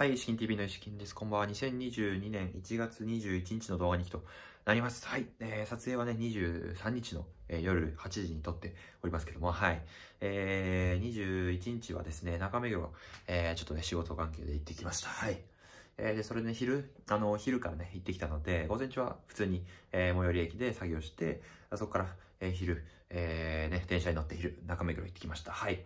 はい、石金 TV の石金です。こんばんは。2022年1月21日の動画にとなります。はい、えー、撮影はね、23日の、えー、夜8時に撮っておりますけども、はい。えー、21日はですね、中目黒、えー、ちょっとね、仕事関係で行ってきました。はい。えー、で、それで、ね、昼、あの、昼からね、行ってきたので、午前中は普通に、えー、最寄り駅で作業して、そこから、えー、昼、えー、ね、電車に乗って昼、中目黒行ってきました。はい。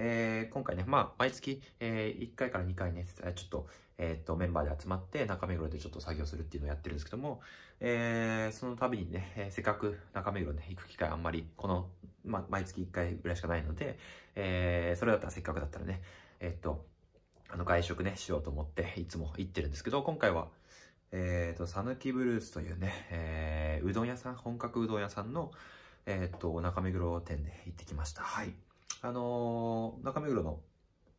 えー、今回ね、まあ、毎月、えー、1回から2回ね、ちょっと、えー、っと、メンバーで集まって中目黒でちょっと作業するっていうのをやってるんですけども、えー、その度にね、えー、せっかく中目黒ね、行く機会あんまり、この、まあ、毎月1回ぐらいしかないので、えー、それだったらせっかくだったらね、えー、っと、あの、外食ね、しようと思って、いつも行ってるんですけど、今回は、えっ、ー、と、さぬきブルースというね、えー、うどん屋さん、本格うどん屋さんの、えっ、ー、と、中目黒店で行ってきました。はい。あのー、中目黒の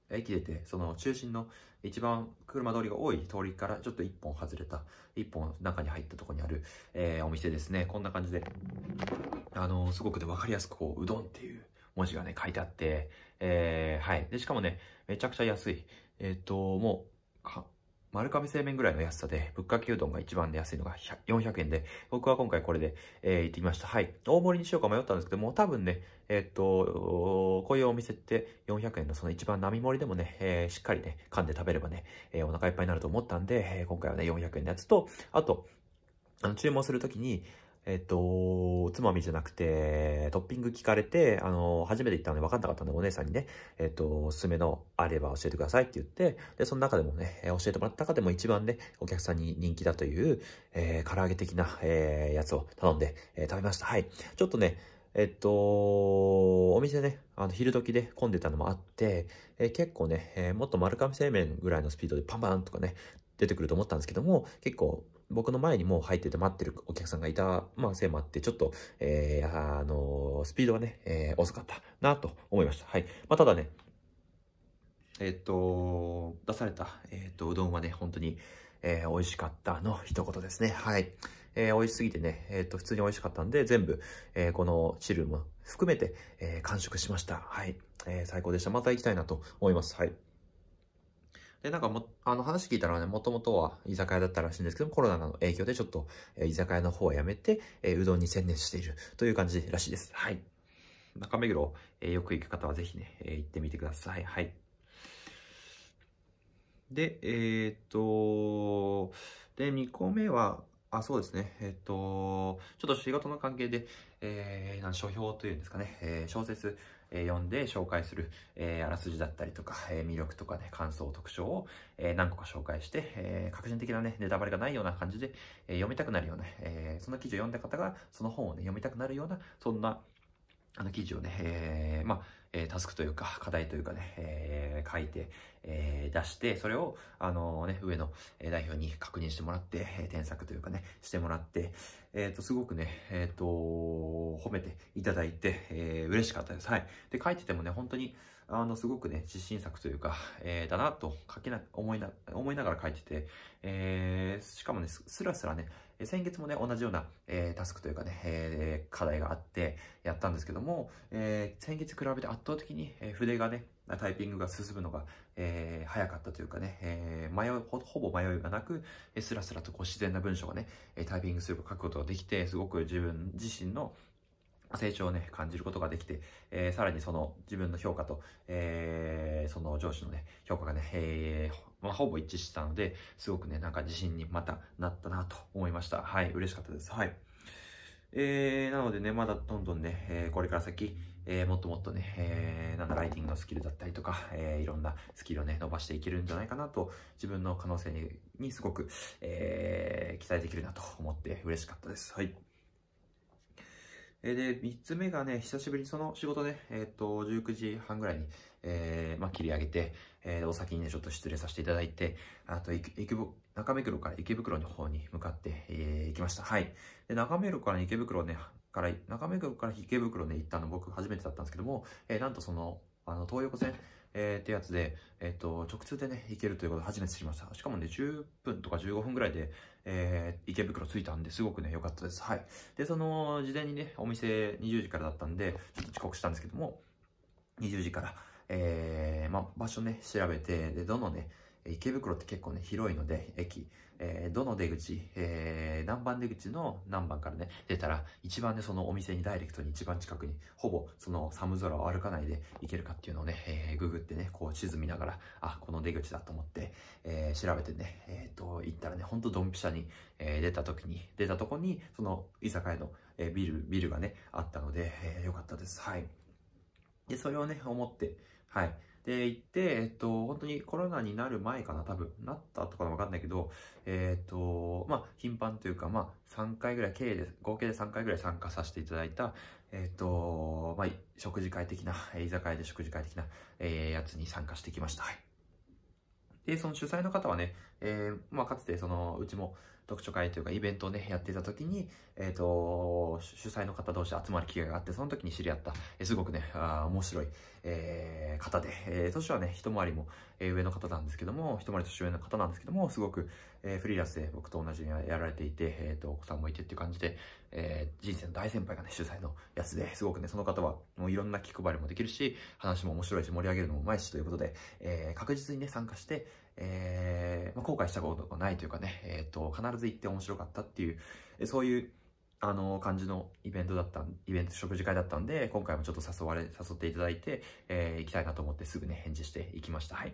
駅出て、その中心の一番車通りが多い通りからちょっと一本外れた、一本中に入ったとこにある、えー、お店ですね。こんな感じで、あのー、すごくね、わかりやすくこう、うどんっていう文字がね、書いてあって、えー、はい。で、しかもね、めちゃくちゃ安い。えっ、と、もう、丸亀製麺ぐらいの安さで、ぶっかけうどんが一番で安いのが400円で、僕は今回これで、えー、行ってみました。はい。大盛りにしようか迷ったんですけども、多分ね、えー、っと、こういうお店って400円のその一番並盛りでもね、えー、しっかりね、噛んで食べればね、えー、お腹いっぱいになると思ったんで、え今回はね、400円のやつと、あと、あの、注文するときに、えっと、つまみじゃなくて、トッピング聞かれて、あの、初めて行ったので分かんなかったんで、お姉さんにね、えっと、おすすめのあれば教えてくださいって言って、で、その中でもね、教えてもらった中でも一番ね、お客さんに人気だという、えー、唐揚げ的な、えー、やつを頼んで、えー、食べました。はい。ちょっとね、えっと、お店ね、あの昼時で混んでたのもあって、えー、結構ね、えー、もっと丸亀製麺ぐらいのスピードでパンパンとかね、出てくると思ったんですけども、結構僕の前にもう入ってて待ってるお客さんがいた、まあ、せいもあって、ちょっと、えー、あのー、スピードがね、えー、遅かったなと思いました。はい。まあ、ただね、えっ、ー、と、出された、えっ、と、うどんはね、本当に、えー、美味しかったの一言ですね。はい。えー、美味しすぎてね、えっ、ー、と、普通に美味しかったんで、全部、えー、この汁も含めて、えー、完食しました。はい。えー、最高でした。また行きたいなと思います。はい。で、なんかも、あの話聞いたらね、もともとは居酒屋だったらしいんですけどコロナの影響でちょっと、えー、居酒屋の方はやめて、えー、うどんに専念しているという感じらしいです。はい。中目黒、えー、よく行く方はぜひね、えー、行ってみてください。はい。で、えー、っと、で、2個目は、あ、そうですね。えっと、ちょっと仕事の関係で、えー、なん書評というんですかね、えー、小説え読んで紹介する、えあらすじだったりとか、え魅力とかね、感想、特徴を、え何個か紹介して、え革新的なね、ネタバレがないような感じで、え読みたくなるような、えその記事を読んだ方が、その本をね、読みたくなるような、そんな、あの記事をね、えー、まあ、えー、タスクというか、課題というかね、えー、書いて、えー、出して、それを、あのね、上の代表に確認してもらって、えー、添削というかね、してもらって、えっ、ー、と、すごくね、えっ、ー、と、褒めていただいて、えー、嬉しかったです。はい。で、書いててもね、本当に、あの、すごくね、自信作というか、えー、だなと書けな、思いな、思いながら書いてて、えー、しかもね、すらすらね、先月もね、同じような、えー、タスクというかね、えー、課題があってやったんですけども、えー、先月比べて圧倒的に、えー、筆がね、タイピングが進むのが、えー、早かったというかね、えー、迷うほ、ほぼ迷いがなく、えー、スラスラとこう自然な文章がね、タイピングすると書くことができて、すごく自分自身の、成長をね、感じることができて、えー、さらにその自分の評価と、えー、その上司のね、評価がね、えー、まあ、ほぼ一致したので、すごくね、なんか自信にまたなったなと思いました。はい、嬉しかったです。はい。えー、なのでね、まだどんどんね、えー、これから先、えー、もっともっとね、えー、なんだ、ライティングのスキルだったりとか、えー、いろんなスキルをね、伸ばしていけるんじゃないかなと、自分の可能性にすごく、えー、期待できるなと思って嬉しかったです。はい。で、3つ目がね、久しぶりにその仕事ね、えっ、ー、と、19時半ぐらいに、えー、まあ、切り上げて、えー、お先にね、ちょっと失礼させていただいて、あと、中目黒から池袋の方に向かって、えー、行きました。はい。で、中目黒から池袋ね、から、中目黒から池袋ね、行ったの僕初めてだったんですけども、えー、なんとその、あの、東横線、えー、ってやつで、えっ、ー、と、直通でね、行けるということを初めて知りました。しかもね、10分とか15分ぐらいで、えー、池袋着いたんですごくね、良かったです。はい。で、その、事前にね、お店20時からだったんで、ちょっと遅刻したんですけども、20時から、えー、まあ、場所ね、調べて、で、どのね、池袋って結構ね、広いので、駅、えー、どの出口、えー、何番出口の何番からね、出たら、一番ね、そのお店にダイレクトに一番近くに、ほぼその寒空を歩かないで行けるかっていうのをね、えー、ググってね、こう地図見ながら、あ、この出口だと思って、えー、調べてね、えー、と、行ったらね、ほんとドンピシャに、えー、出た時に、出たとこに、その居酒屋の、えー、ビル、ビルがね、あったので、えー、よかったです。はい。で、それをね、思って、はい。で、行って、えっと、本当にコロナになる前かな、多分。なったとかわかんないけど、えー、っと、まあ、頻繁というか、まあ、3回ぐらい、計で、合計で3回ぐらい参加させていただいた、えー、っと、まあ、食事会的な、居酒屋で食事会的な、えー、やつに参加してきました。はい。で、その主催の方はね、えー、まあ、かつて、その、うちも、読書会というかイベントをね、やっていた時に、えっ、ー、と、主催の方同士集まる機会があって、その時に知り合った、えすごくね、あ面白い、えー、方で、えー、年はね、一回りも、え上の方なんですけども、一回り年上の方なんですけども、すごく、えー、フリーランスで僕と同じにやられていて、えっ、ー、と、お子さんもいてっていう感じで、えー、人生の大先輩がね、主催のやつですごくね、その方はもういろんな気配りもできるし、話も面白いし、盛り上げるのもうまいしということで、えー、確実にね、参加して、えー、まあ、後悔したことがないというかね、えっ、ー、と、必ず行って面白かったっていう、そういう、あの、感じのイベントだった、イベント食事会だったんで、今回もちょっと誘われ、誘っていただいて、えー、行きたいなと思ってすぐね、返事していきました。はい。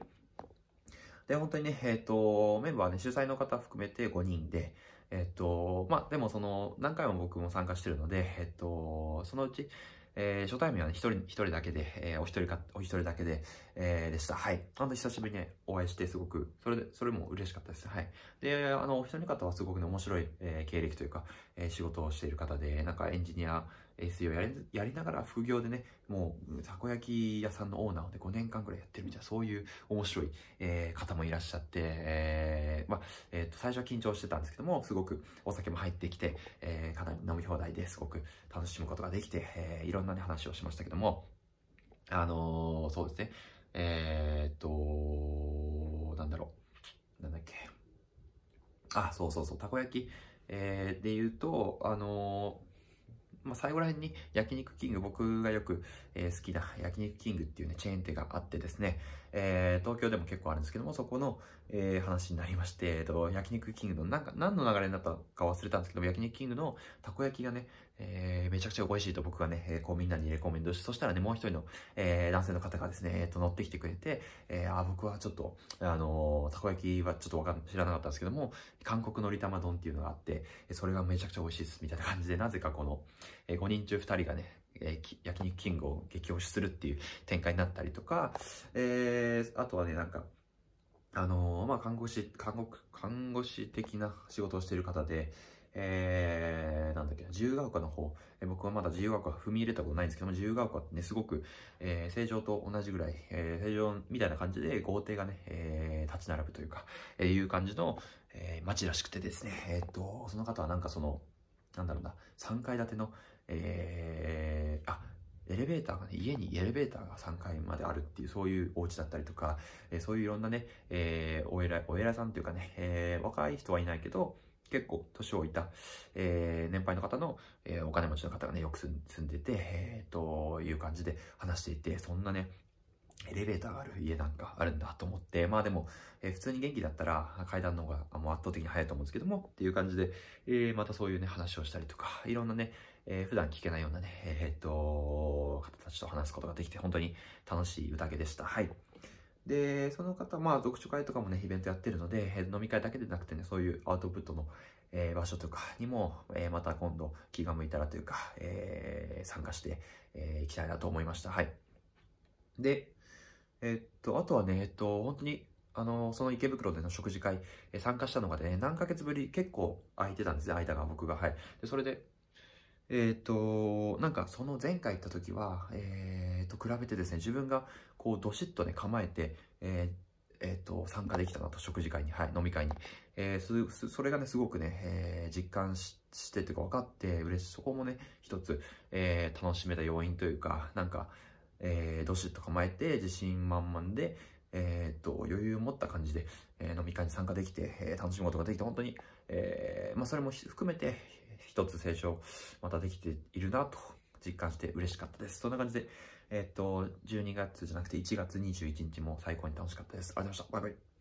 で、本当にね、えっ、ー、と、メンバーね、主催の方含めて5人で、えっと、まあ、でもその、何回も僕も参加してるので、えっと、そのうち、えー、初対面はね、一人、一人だけで、えー、お一人か、お一人だけで、えー、でした。はい。本当久しぶりに、ね、お会いして、すごく、それで、それも嬉しかったです。はい。で、あの、お一人の方はすごくね、面白い、えー、経歴というか、えー、仕事をしている方で、なんかエンジニア、SEO やりやりながら副業でね、もう、たこ焼き屋さんのオーナーをね、5年間ぐらいやってるみたいな、そういう面白い、えー、方もいらっしゃって、えー、まあ、えっ、ー、と、最初は緊張してたんですけども、すごくお酒も入ってきて、えー、かなり飲み放題ですごく楽しむことができて、えー、いろんなね、話をしましたけども、あのー、そうですね、えっと、なんだろう、なんだっけ、あ、そうそうそう、たこ焼き、えー、で言うと、あのまあ、最後ら辺に焼肉キング、僕がよく、えー、好きな焼肉キングっていうね、チェーン店があってですね、えー、東京でも結構あるんですけども、そこの、えー、話になりまして、えっ、ー、と、焼肉キングの、なんか、何の流れになったか忘れたんですけども、焼肉キングのたこ焼きがね、えー、めちゃくちゃ美味しいと僕がね、えー、こうみんなにレコメンドして、そしたらね、もう一人の、えー、男性の方がですね、えっ、ー、と、乗ってきてくれて、えー、あ、僕はちょっと、あのたこ焼きはちょっとわかん、知らなかったんですけども、韓国のり玉丼っていうのがあって、それがめちゃくちゃ美味しいです、みたいな感じで、なぜかこの、えー、5人中2人がね、えー、焼肉キングを激推しするっていう展開になったりとか、えー、あとはね、なんか、あのー、まあ、看護師、看護、看護師的な仕事をしている方で、えー、なんだっけな、自由が丘の方、えー、僕はまだ自由が丘踏み入れたことないんですけども、自由が丘ってね、すごく、えー、正常と同じぐらい、えー、正常みたいな感じで豪邸がね、えー、立ち並ぶというか、えー、いう感じの、えー、街らしくてですね、えー、っと、その方はなんかその、なんだろうな、3階建ての、えー、あ、エレベーターがね、家にエレベーターが3階まであるっていう、そういうお家だったりとか、えー、そういういろんなね、えー、お偉い、お偉いさんというかね、えー、若い人はいないけど、結構年をいた、えー、年配の方の、えー、お金持ちの方がね、よく住んでて、えー、という感じで話していて、そんなね、エレベーターがある家なんかあるんだと思って、まあでも、えー、普通に元気だったら階段の方がもう圧倒的に早いと思うんですけども、っていう感じで、えー、またそういうね、話をしたりとか、いろんなね、えー、普段聞けないようなね、えー、っと、方たちと話すことができて、本当に楽しい宴でした。はい。で、その方、まあ、読書会とかもね、イベントやってるので、飲み会だけでなくてね、そういうアウトプットの、えー、場所とかにも、えー、また今度気が向いたらというか、え参加して、えいきたいなと思いました。はい。で、えっと、あとはね、えっと、本当に、あの、その池袋での食事会、え参加したのがね、何ヶ月ぶり、結構空いてたんですね、間が僕が。はい。で、それで、えっ、ー、と、なんかその前回行った時は、えっ、ー、と、比べてですね、自分がこう、どしっとね、構えて、えーえーと、参加できたなと食事会に、はい、飲み会に、えー、すそれがねすごくね、えー、実感してというか分かって嬉しいそこもね一つ、えー、楽しめた要因というかなんか、えー、どしっと構えて自信満々で、えーと、と余裕を持った感じで、えー、飲み会に参加できて、えー、楽しむことができて本当に、えーまあ、それも含めて一つ成長、またできているなと実感して嬉しかったです。そんな感じで、えっ、ー、と、12月じゃなくて1月21日も最高に楽しかったです。ありがとうございました。バイバイ。